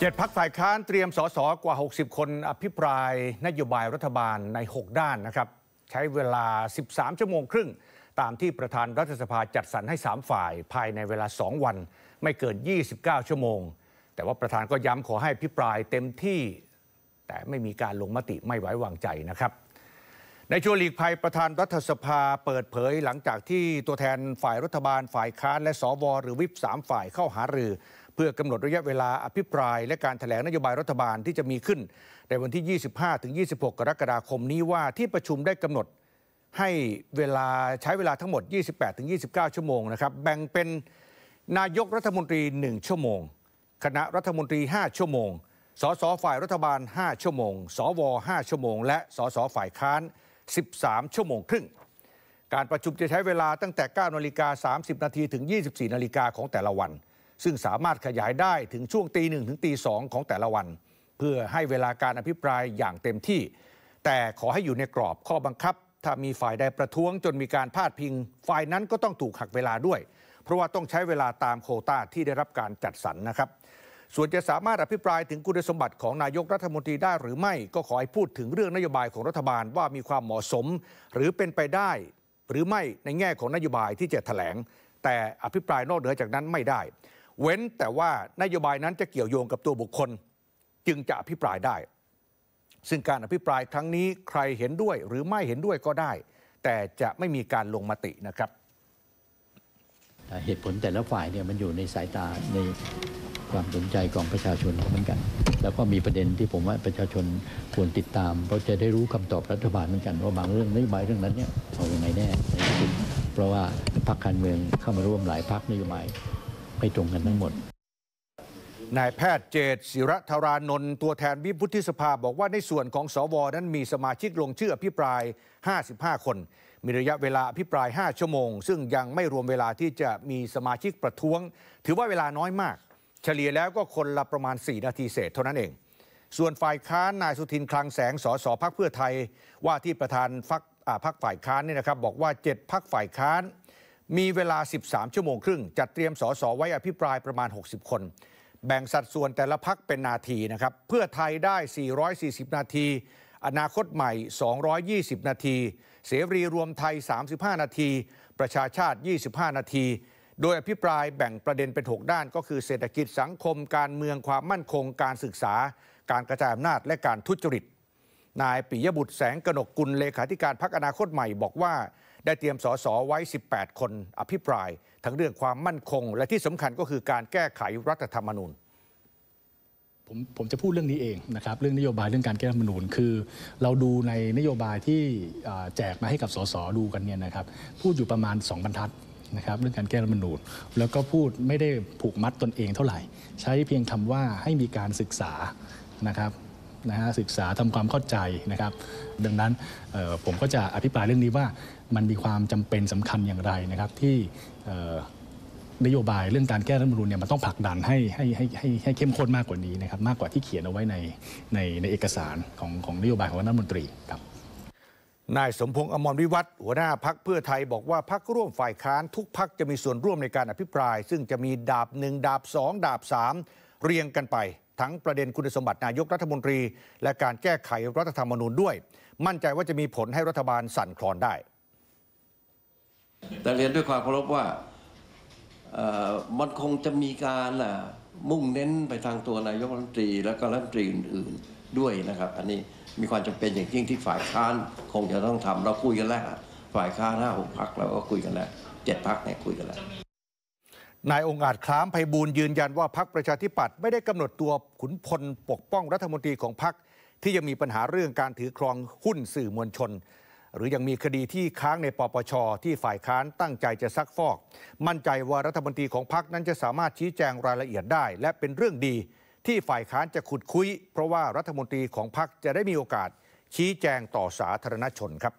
เจ็ดพักฝ่ายค้านเตรียมสสกว่า 60 คนอภิปราย นโยบายรัฐบาลใน 6 ด้านนะครับ ใช้เวลา 13 ชั่วโมงครึ่งตามที่ประธานรัฐสภาจัดสรรให้ 3 ฝ่ายภายในเวลา 2 วันไม่เกิน29 ชั่วโมง แต่ว่าประธานก็ย้ำขอให้อภิปรายเต็มที่ แต่ไม่มีการลงมติไม่ไว้วางใจนะครับ ในชวนหลีกภัยประธานรัฐสภาเปิดเผยหลังจากที่ตัวแทนฝ่ายรัฐบาลฝ่ายค้านและสวหรือวิปสามฝ่ายเข้าหารือเพื่อกำหนดระยะเวลาอภิปราย และการถแถลงนโยบายรัฐบาลที่จะมีขึ้น ในวันที่ 25-26 กรกฎาคมนี้ว่าที่ประชุมได้กำหนดให้เวลาใช้เวลาทั้งหมด 28-29 ชั่วโมงนะครับแบ่งเป็นนายกรัฐมนตรี 1 ชั่วโมง คณะรัฐมนตรี 5 ชั่วโมงสสฝ่ายรัฐบาล 5 ชั่วโมงสว 5 ชั่วโมงและสสฝ่ายค้าน 13 ชั่วโมงครึ่งการประชุมจะใช้เวลาตั้งแต่9นาฬิกา 30 นาทีถึง 24 นาฬิกาของแต่ละวันซึ่งสามารถขยายได้ถึงช่วงตีหนึ่งถึงตีสองของแต่ละวัน เพื่อให้เวลาการอภิปรายอย่างเต็มที่ แต่ขอให้อยู่ในกรอบ ข้อบังคับ ถ้ามีฝ่ายใดประท้วงจนมีการพาดพิงฝ่ายนั้นก็ต้องถูกหักเวลาด้วย เพราะว่าต้องใช้เวลาตามโคต้าที่ได้รับการจัดสรรนะครับ ส่วนจะสามารถอภิปรายถึงคุณสมบัติของนายกรัฐมนตรีได้ หรือไม่ก็ขอให้พูดถึงเรื่องนโยบายของรัฐบาลว่ามีความเหมาะสมหรือเป็นไปได้หรือไม่ในแง่ของนโยบายที่จะถแถลง แต่อภิปรายนอกเหนือจากนั้นไม่ได้เว้นแต่ว่านโยบายนั้นจะเกี่ยวโยงกับตัวบุคคลจึงจะอภิปรายได้ ซึ่งการอภิปรายครั้งนี้ใครเห็นด้วยหรือไม่เห็นด้วยก็ได้ แต่จะไม่มีการลงมตินะครับเหตุผลแต่ละฝ่ายเนี่ยมันอยู่ในสายตาในความสนใจของประชาชนเหมือนกัน แล้วก็มีประเด็นที่ผมว่าประชาชนควรติดตามเพราะจะได้รู้คำตอบรัฐบาลเหมือนกันว่าบางเรื่องนโยบายเรื่องนั้นเนี่ยเอาอย่างไรแน่ เพราะว่าพรรคการเมืองเข้ามาร่วมหลายพรรคนโยบายไม่ตรงกันทั้งหมดนายแพทย์เจตศิรธารานนท์ตัวแทนวิพุทธิสภา บอกว่าในส่วนของสวนั้นมีสมาชิกลงชื่ออภิปราย 55 คน มีระยะเวลาอภิปราย 5 ชั่วโมง ซึ่งยังไม่รวมเวลาที่จะมีสมาชิกประท้วง ถือว่าเวลาน้อยมาก เฉลี่ยแล้วก็คนละประมาณ 4 นาทีเศษเท่านั้นเอง ส่วนฝ่ายค้านนายสุทินคลังแสงสสพักเพื่อไทยว่าที่ประธานพักพักฝ่ายค้านนี่นะครับบอกว่า 7พักฝ่ายค้านมีเวลา 13 ชั่วโมงครึ่ง จัดเตรียม สส ไว้อภิปรายประมาณ 60 คน แบ่งสัดส่วนแต่ละพักเป็นนาทีนะครับ เพื่อไทยได้ 440 นาที อนาคตใหม่ 220 นาที เสรีรวมไทย 35 นาที ประชาชาติ 25 นาที โดยอภิปรายแบ่งประเด็นเป็น 6 ด้านก็คือ เศรษฐกิจสังคม การเมืองความมั่นคง การศึกษา การกระจายอำนาจและการทุจริต นายปิยบุตรแสงกนกกุลเลขาธิการพักอนาคตใหม่บอกว่าได้เตรียมสสไว้18คนอภิปราย ทั้งเรื่องความมั่นคง และที่สำคัญก็คือการแก้ไขรัฐธรรมนูญผมผมจะพูดเรื่องนี้เองนะครับ เรื่องนโยบายเรื่องการแก้รัฐธรรมนูญคือเราดูในนโยบายที่แจกมาให้กับสสดูกันเนี่ยนะครับ พูดอยู่ประมาณ2บรรทัดนะครับ เรื่องการแก้รัฐธรรมนูญ แล้วก็พูดไม่ได้ผูกมัดตนเองเท่าไหร่ ใช้เพียงคำว่าให้มีการศึกษานะครับนะฮะศึกษาทำความเข้าใจนะครับดังนั้นผมก็จะอภิปรายเรื่องนี้ว่ามันมีความจำเป็นสำคัญอย่างไรนะครับที่นโยบายเรื่องการแก้รัฐมนูลเนี่ยมันต้องผลักดันให้ให้ให้ให้ให้เข้มข้นมากกว่านี้นะครับมากกว่าที่เขียนเอาไว้ในในในเอกสารของของนโยบายของรัฐมนตรีครับนายสมพงษ์อมรวิวัฒหัวหน้าพัก เพื่อไทยบอกว่าพักร่วมฝ่ายค้าน ทุกพักจะมีส่วนร่วมในการอภิปราย ซึ่งจะมีดาบหนึ่งดาบสองดาบสามเรียงกันไปทั้งประเด็นคุณสมบัตินายกรัฐมนตรี และการแก้ไขรัฐธรรมนูญด้วย มั่นใจว่าจะมีผลให้รัฐบาลสั่นคลอนได้ แต่เรียนด้วยความเคารพว่ามันคงจะมีการมุ่งเน้นไปทางตัวนายกรัฐมนตรีและก็รัฐมนตรีอื่นๆด้วยนะครับอันนี้มีความจำเป็นอย่างยิ่งที่ฝ่ายค้านคงจะต้องทำเราคุยกันแล้วฝ่ายค้านห้าหกพักเราก็คุยกันแล้วเจ็ดพักเนี่ยคุยกันแล้วนายองอาจคล้ามไพบูลยืนยันว่าพักประชาธิปัตย์ไม่ได้กำหนดตัวขุนพลปกป้องรัฐมนตรีของพัก ที่ยังมีปัญหาเรื่องการถือครองหุ้นสื่อมวลชน หรือยังมีคดีที่ค้างในปปช ที่ฝ่ายค้านตั้งใจจะซักฟอก มั่นใจว่ารัฐมนตรีของพักนั้นจะสามารถชี้แจงรายละเอียดได้ และเป็นเรื่องดี ที่ฝ่ายค้านจะขุดคุยเพราะว่ารัฐมนตรีของพักจะได้มีโอกาส ชี้แจงต่อสาธารณชนครับ